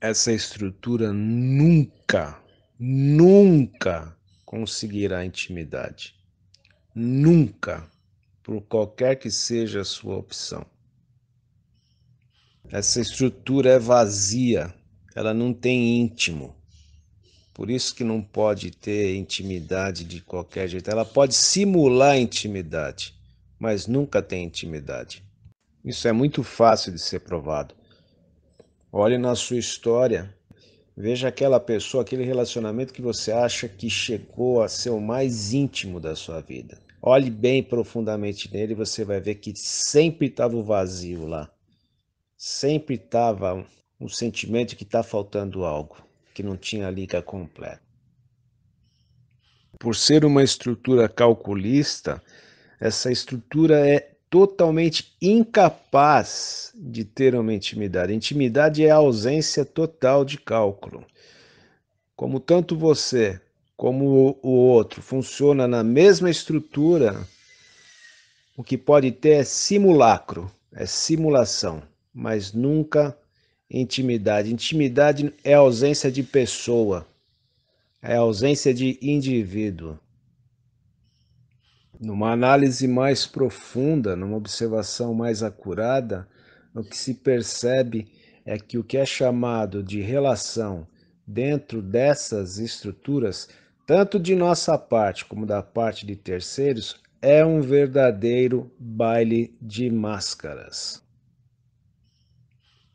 essa estrutura nunca, nunca conseguirá intimidade. Nunca, por qualquer que seja a sua opção. Essa estrutura é vazia, ela não tem íntimo. Por isso que não pode ter intimidade de qualquer jeito. Ela pode simular intimidade, mas nunca tem intimidade. Isso é muito fácil de ser provado. Olhe na sua história. Veja aquela pessoa, aquele relacionamento que você acha que chegou a ser o mais íntimo da sua vida. Olhe bem profundamente nele, você vai ver que sempre estava o vazio lá. Sempre estava um sentimento que está faltando algo, que não tinha liga completa. Por ser uma estrutura calculista, essa estrutura é totalmente incapaz de ter uma intimidade. Intimidade é a ausência total de cálculo. Como tanto você como o outro funciona na mesma estrutura, o que pode ter é simulacro, é simulação, mas nunca intimidade. Intimidade é ausência de pessoa, é ausência de indivíduo. Numa análise mais profunda, numa observação mais acurada, o que se percebe é que o que é chamado de relação dentro dessas estruturas, tanto de nossa parte como da parte de terceiros, é um verdadeiro baile de máscaras.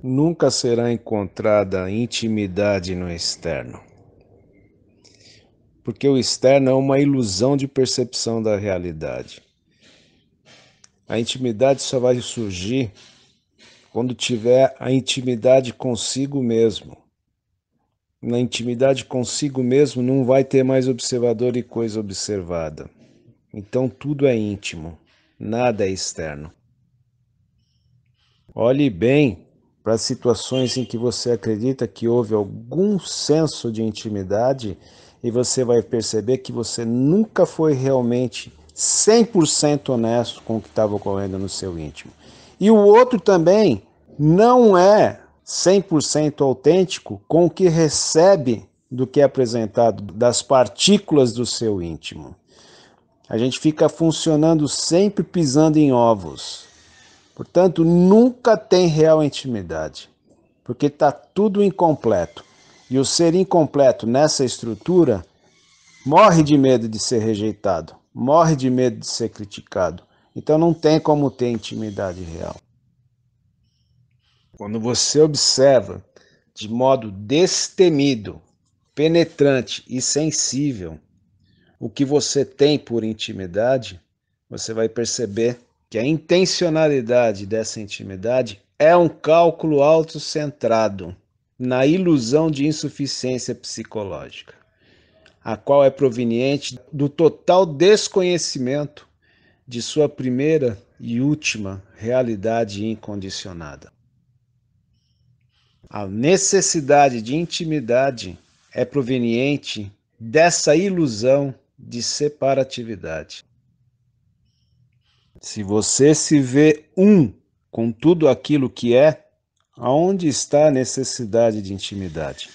Nunca será encontrada intimidade no externo porque o externo é uma ilusão de percepção da realidade. A intimidade só vai surgir quando tiver a intimidade consigo mesmo. Na intimidade consigo mesmo não vai ter mais observador e coisa observada. Então tudo é íntimo, nada é externo. Olhe bem para as situações em que você acredita que houve algum senso de intimidade e você vai perceber que você nunca foi realmente 100% honesto com o que estava ocorrendo no seu íntimo. E o outro também não é 100% autêntico com o que recebe do que é apresentado, das partículas do seu íntimo. A gente fica funcionando sempre pisando em ovos. Portanto, nunca tem real intimidade, porque está tudo incompleto e o ser incompleto nessa estrutura morre de medo de ser rejeitado, morre de medo de ser criticado. Então não tem como ter intimidade real. Quando você observa de modo destemido, penetrante e sensível o que você tem por intimidade, você vai perceber que a intencionalidade dessa intimidade é um cálculo autocentrado na ilusão de insuficiência psicológica, a qual é proveniente do total desconhecimento de sua primeira e última realidade incondicionada. A necessidade de intimidade é proveniente dessa ilusão de separatividade. Se você se vê um com tudo aquilo que é, Aonde está a necessidade de intimidade?